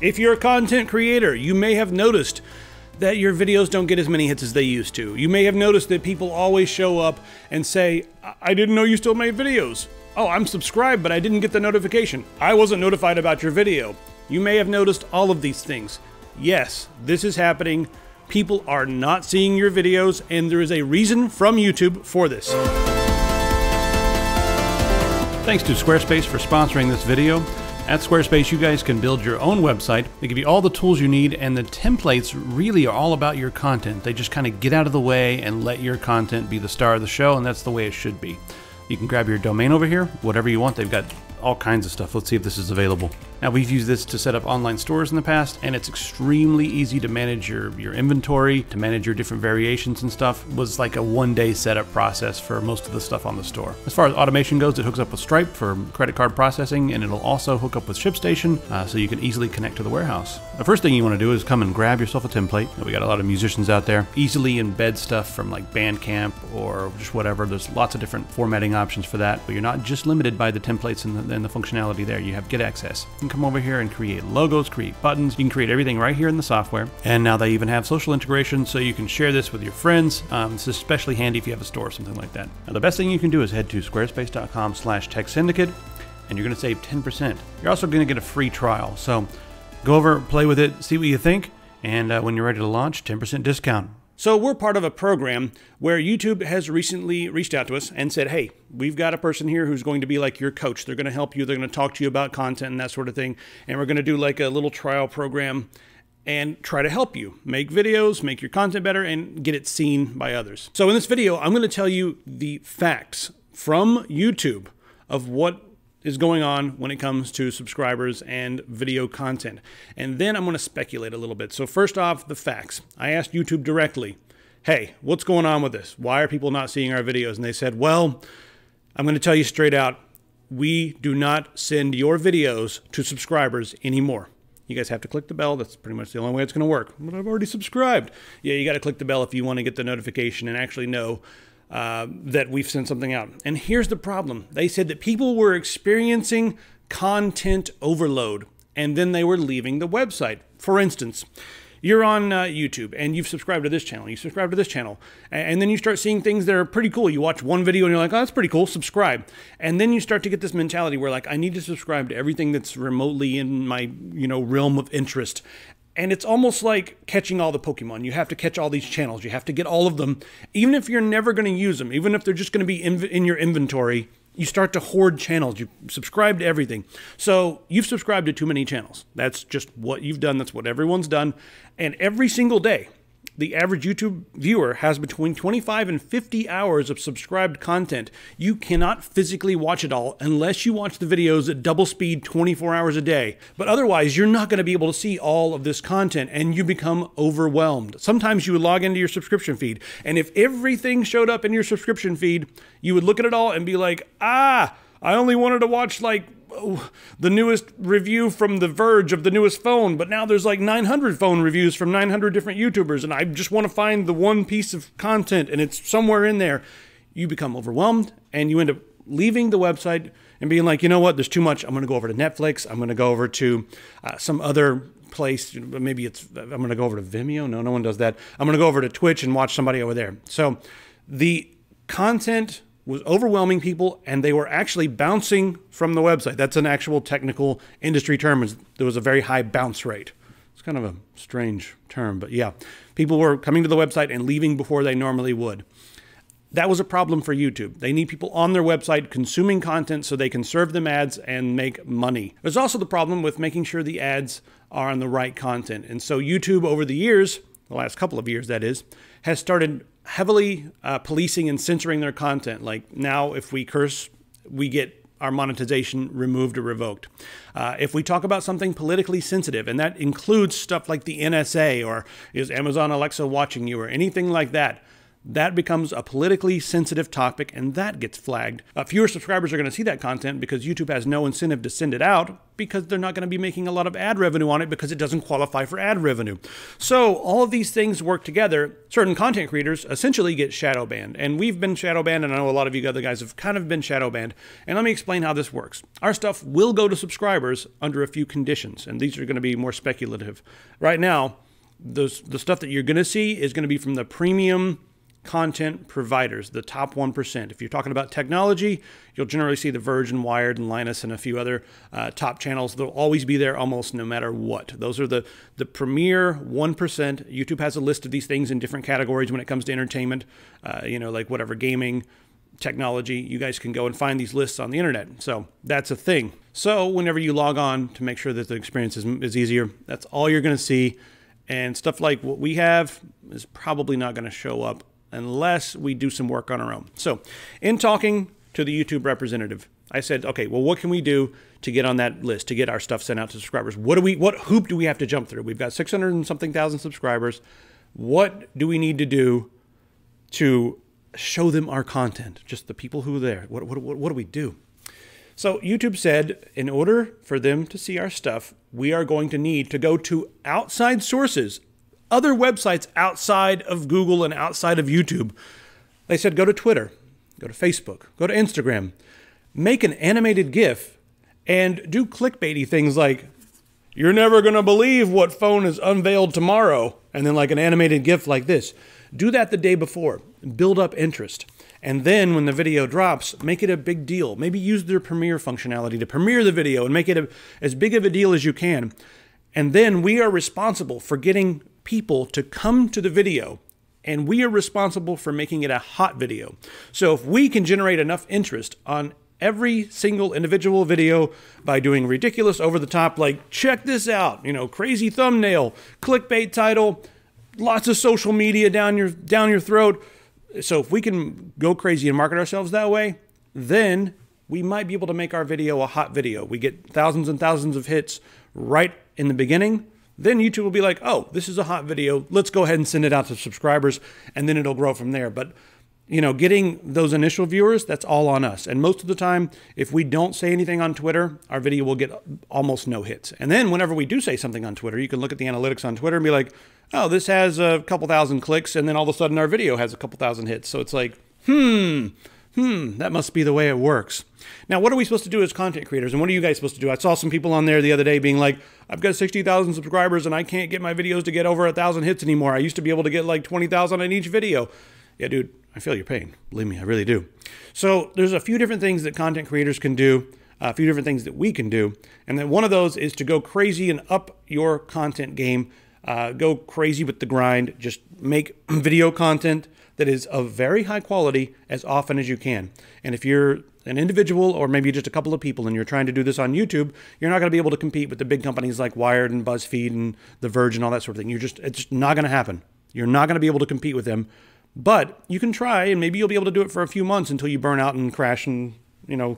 If you're a content creator, you may have noticed that your videos don't get as many hits as they used to. You may have noticed that people always show up and say, I didn't know you still made videos. Oh, I'm subscribed, but I didn't get the notification. I wasn't notified about your video. You may have noticed all of these things. Yes, this is happening. People are not seeing your videos, and there is a reason from YouTube for this. Thanks to Squarespace for sponsoring this video. At Squarespace, you guys can build your own website. They give you all the tools you need, and the templates really are all about your content. They just kind of get out of the way and let your content be the star of the show, and that's the way it should be. You can grab your domain over here, whatever you want. They've got all kinds of stuff. Let's see if this is available. Now we've used this to set up online stores in the past and it's extremely easy to manage your, your inventory, to manage your different variations and stuff. It was like a one day setup process for most of the stuff on the store. As far as automation goes, it hooks up with Stripe for credit card processing and it'll also hook up with ShipStation uh, so you can easily connect to the warehouse. The first thing you want to do is come and grab yourself a template. We got a lot of musicians out there. Easily embed stuff from like Bandcamp or just whatever. There's lots of different formatting options for that, but you're not just limited by the templates and the, and the functionality there. You have get access come over here and create logos, create buttons. You can create everything right here in the software. And now they even have social integration, so you can share this with your friends. Um, it's especially handy if you have a store or something like that. Now, the best thing you can do is head to squarespace.com slash tech syndicate, and you're going to save 10%. You're also going to get a free trial. So go over, play with it, see what you think. And uh, when you're ready to launch, 10% discount. So we're part of a program where YouTube has recently reached out to us and said, hey, we've got a person here who's going to be like your coach. They're going to help you. They're going to talk to you about content and that sort of thing. And we're going to do like a little trial program and try to help you make videos, make your content better, and get it seen by others. So in this video, I'm going to tell you the facts from YouTube of what is going on when it comes to subscribers and video content. And then I'm going to speculate a little bit. So, first off, the facts. I asked YouTube directly, hey, what's going on with this? Why are people not seeing our videos? And they said, well, I'm going to tell you straight out, we do not send your videos to subscribers anymore. You guys have to click the bell. That's pretty much the only way it's going to work. But I've already subscribed. Yeah, you got to click the bell if you want to get the notification and actually know uh, that we've sent something out. And here's the problem they said that people were experiencing content overload and then they were leaving the website. For instance, you're on uh, YouTube and you've subscribed to this channel, you subscribe to this channel, and then you start seeing things that are pretty cool. You watch one video and you're like, oh, that's pretty cool, subscribe. And then you start to get this mentality where like, I need to subscribe to everything that's remotely in my, you know, realm of interest. And it's almost like catching all the Pokemon. You have to catch all these channels. You have to get all of them. Even if you're never going to use them, even if they're just going to be in, in your inventory, you start to hoard channels. You subscribe to everything. So you've subscribed to too many channels. That's just what you've done. That's what everyone's done. And every single day, the average YouTube viewer has between 25 and 50 hours of subscribed content. You cannot physically watch it all unless you watch the videos at double speed 24 hours a day. But otherwise, you're not going to be able to see all of this content and you become overwhelmed. Sometimes you would log into your subscription feed, and if everything showed up in your subscription feed, you would look at it all and be like, ah, I only wanted to watch like Oh, the newest review from The Verge of the newest phone, but now there's like 900 phone reviews from 900 different YouTubers, and I just want to find the one piece of content, and it's somewhere in there. You become overwhelmed, and you end up leaving the website and being like, you know what, there's too much. I'm going to go over to Netflix. I'm going to go over to uh, some other place. Maybe it's, I'm going to go over to Vimeo. No, no one does that. I'm going to go over to Twitch and watch somebody over there. So the content was overwhelming people and they were actually bouncing from the website. That's an actual technical industry term. There was a very high bounce rate. It's kind of a strange term, but yeah. People were coming to the website and leaving before they normally would. That was a problem for YouTube. They need people on their website consuming content so they can serve them ads and make money. There's also the problem with making sure the ads are on the right content. And so YouTube over the years, the last couple of years that is, has started heavily uh, policing and censoring their content. Like now, if we curse, we get our monetization removed or revoked. Uh, if we talk about something politically sensitive, and that includes stuff like the NSA or is Amazon Alexa watching you or anything like that, that becomes a politically sensitive topic and that gets flagged. Uh, fewer subscribers are going to see that content because YouTube has no incentive to send it out because they're not going to be making a lot of ad revenue on it because it doesn't qualify for ad revenue. So, all of these things work together. Certain content creators essentially get shadow banned, and we've been shadow banned, and I know a lot of you other guys have kind of been shadow banned. And let me explain how this works. Our stuff will go to subscribers under a few conditions, and these are going to be more speculative. Right now, the, the stuff that you're going to see is going to be from the premium content providers, the top 1%. If you're talking about technology, you'll generally see The Verge and Wired and Linus and a few other uh, top channels. They'll always be there almost no matter what. Those are the, the premier 1%. YouTube has a list of these things in different categories when it comes to entertainment, uh, you know, like whatever, gaming, technology. You guys can go and find these lists on the internet. So that's a thing. So whenever you log on to make sure that the experience is, is easier, that's all you're going to see. And stuff like what we have is probably not going to show up unless we do some work on our own. So, in talking to the YouTube representative, I said, okay, well, what can we do to get on that list, to get our stuff sent out to subscribers? What do we, what hoop do we have to jump through? We've got 600 and something thousand subscribers. What do we need to do to show them our content? Just the people who are there. What, what, what, what do we do? So YouTube said, in order for them to see our stuff, we are going to need to go to outside sources other websites outside of Google and outside of YouTube. They said go to Twitter, go to Facebook, go to Instagram, make an animated GIF, and do clickbaity things like, you're never going to believe what phone is unveiled tomorrow, and then like an animated GIF like this. Do that the day before, build up interest. And then when the video drops, make it a big deal. Maybe use their premiere functionality to premiere the video and make it a, as big of a deal as you can. And then we are responsible for getting people to come to the video and we are responsible for making it a hot video. So if we can generate enough interest on every single individual video by doing ridiculous over the top like check this out, you know, crazy thumbnail, clickbait title, lots of social media down your down your throat. So if we can go crazy and market ourselves that way, then we might be able to make our video a hot video. We get thousands and thousands of hits right in the beginning then YouTube will be like, oh, this is a hot video. Let's go ahead and send it out to subscribers. And then it'll grow from there. But you know, getting those initial viewers, that's all on us. And most of the time, if we don't say anything on Twitter, our video will get almost no hits. And then whenever we do say something on Twitter, you can look at the analytics on Twitter and be like, oh, this has a couple thousand clicks. And then all of a sudden, our video has a couple thousand hits. So it's like, hmm, hmm, that must be the way it works. Now, what are we supposed to do as content creators? And what are you guys supposed to do? I saw some people on there the other day being like, I've got 60,000 subscribers and I can't get my videos to get over a 1,000 hits anymore. I used to be able to get like 20,000 in each video. Yeah, dude, I feel your pain. Believe me, I really do. So there's a few different things that content creators can do, uh, a few different things that we can do. And then one of those is to go crazy and up your content game. Uh, go crazy with the grind. Just make video content that is of very high quality as often as you can. And if you're an individual or maybe just a couple of people and you're trying to do this on YouTube, you're not going to be able to compete with the big companies like Wired and BuzzFeed and The Verge and all that sort of thing. You're just it's just not going to happen. You're not going to be able to compete with them. But you can try and maybe you'll be able to do it for a few months until you burn out and crash and, you know,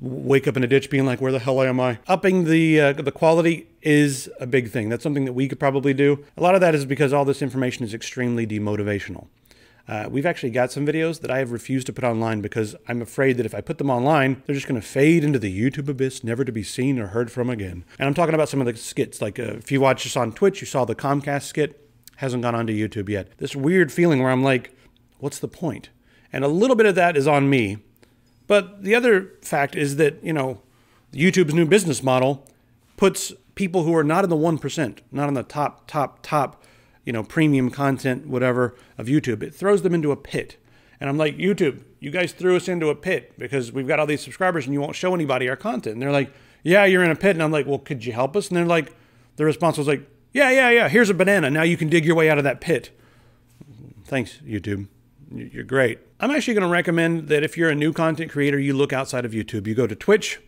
wake up in a ditch being like where the hell am i upping the uh, the quality is a big thing that's something that we could probably do a lot of that is because all this information is extremely demotivational uh, we've actually got some videos that I have refused to put online because I'm afraid that if I put them online, they're just going to fade into the YouTube abyss, never to be seen or heard from again. And I'm talking about some of the skits. Like uh, if you watch this on Twitch, you saw the Comcast skit, hasn't gone onto YouTube yet. This weird feeling where I'm like, what's the point? And a little bit of that is on me. But the other fact is that, you know, YouTube's new business model puts people who are not in the 1%, not in the top, top, top you know, premium content, whatever, of YouTube. It throws them into a pit. And I'm like, YouTube, you guys threw us into a pit because we've got all these subscribers and you won't show anybody our content. And they're like, yeah, you're in a pit. And I'm like, well, could you help us? And they're like, the response was like, yeah, yeah, yeah, here's a banana. Now you can dig your way out of that pit. Thanks, YouTube. You're great. I'm actually going to recommend that if you're a new content creator, you look outside of YouTube. You go to Twitch.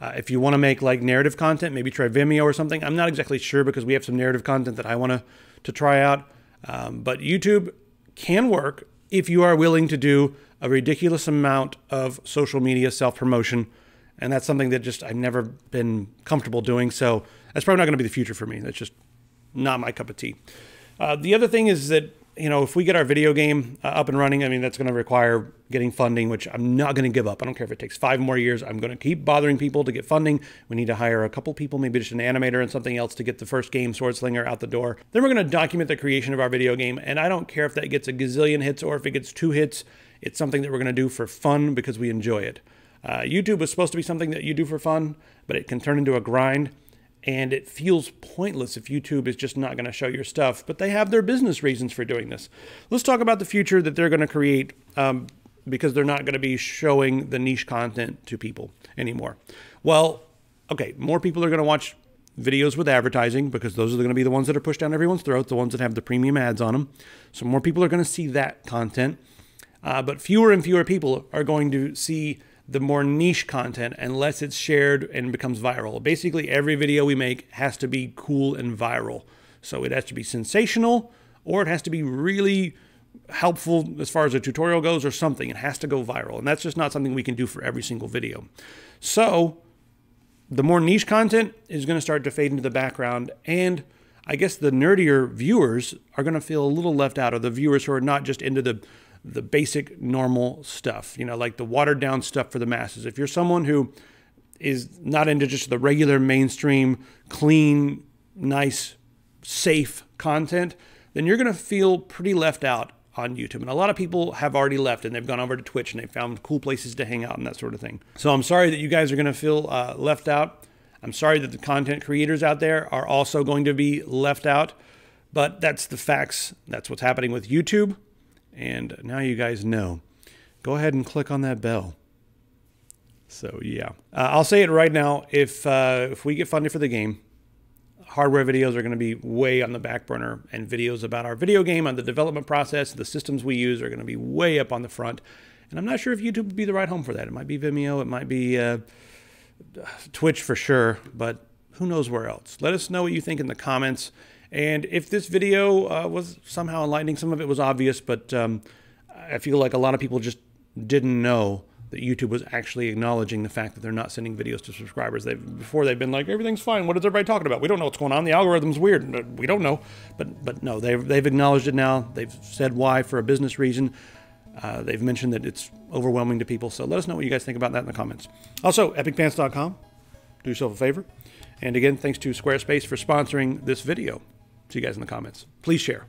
Uh, if you want to make like narrative content, maybe try Vimeo or something. I'm not exactly sure because we have some narrative content that I want to to try out. Um, but YouTube can work if you are willing to do a ridiculous amount of social media self promotion. And that's something that just I've never been comfortable doing. So that's probably not going to be the future for me. That's just not my cup of tea. Uh, the other thing is that you know, if we get our video game uh, up and running, I mean, that's going to require getting funding, which I'm not going to give up. I don't care if it takes five more years. I'm going to keep bothering people to get funding. We need to hire a couple people, maybe just an animator and something else to get the first game, Swordslinger, out the door. Then we're going to document the creation of our video game. And I don't care if that gets a gazillion hits or if it gets two hits. It's something that we're going to do for fun because we enjoy it. Uh, YouTube was supposed to be something that you do for fun, but it can turn into a grind and it feels pointless if YouTube is just not going to show your stuff, but they have their business reasons for doing this. Let's talk about the future that they're going to create um, because they're not going to be showing the niche content to people anymore. Well, okay, more people are going to watch videos with advertising because those are going to be the ones that are pushed down everyone's throat, the ones that have the premium ads on them. So more people are going to see that content, uh, but fewer and fewer people are going to see the more niche content unless it's shared and becomes viral. Basically, every video we make has to be cool and viral. So it has to be sensational or it has to be really helpful as far as a tutorial goes or something. It has to go viral. And that's just not something we can do for every single video. So the more niche content is going to start to fade into the background. And I guess the nerdier viewers are going to feel a little left out, or the viewers who are not just into the the basic normal stuff, you know, like the watered down stuff for the masses. If you're someone who is not into just the regular mainstream, clean, nice, safe content, then you're going to feel pretty left out on YouTube. And a lot of people have already left and they've gone over to Twitch and they found cool places to hang out and that sort of thing. So I'm sorry that you guys are going to feel uh, left out. I'm sorry that the content creators out there are also going to be left out, but that's the facts. That's what's happening with YouTube. And now you guys know. Go ahead and click on that bell. So yeah, uh, I'll say it right now. If uh, if we get funded for the game, hardware videos are going to be way on the back burner, and videos about our video game, on the development process, the systems we use are going to be way up on the front. And I'm not sure if YouTube would be the right home for that. It might be Vimeo, it might be uh, Twitch for sure, but who knows where else? Let us know what you think in the comments. And if this video uh, was somehow enlightening, some of it was obvious, but um, I feel like a lot of people just didn't know that YouTube was actually acknowledging the fact that they're not sending videos to subscribers. They've, before they've been like, everything's fine. What is everybody talking about? We don't know what's going on. The algorithm's weird. We don't know. But but no, they've, they've acknowledged it now. They've said why for a business reason. Uh, they've mentioned that it's overwhelming to people. So let us know what you guys think about that in the comments. Also, epicpants.com. Do yourself a favor. And again, thanks to Squarespace for sponsoring this video. See you guys in the comments. Please share.